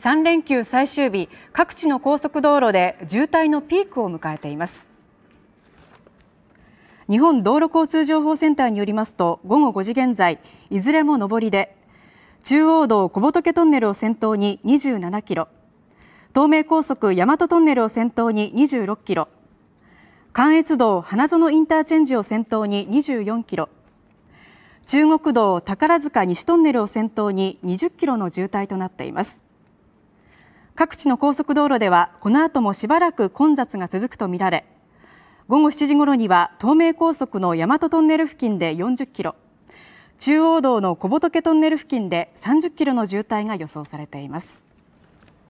3連休最終日各地の高速道路で渋滞のピークを迎えています日本道路交通情報センターによりますと午後5時現在いずれも上りで中央道小仏トンネルを先頭に27キロ東名高速大和トンネルを先頭に26キロ関越道花園インターチェンジを先頭に24キロ中国道宝塚西トンネルを先頭に20キロの渋滞となっています各地の高速道路ではこの後もしばらく混雑が続くとみられ午後7時ごろには東名高速の大和トンネル付近で40キロ中央道の小仏トンネル付近で30キロの渋滞が予想されています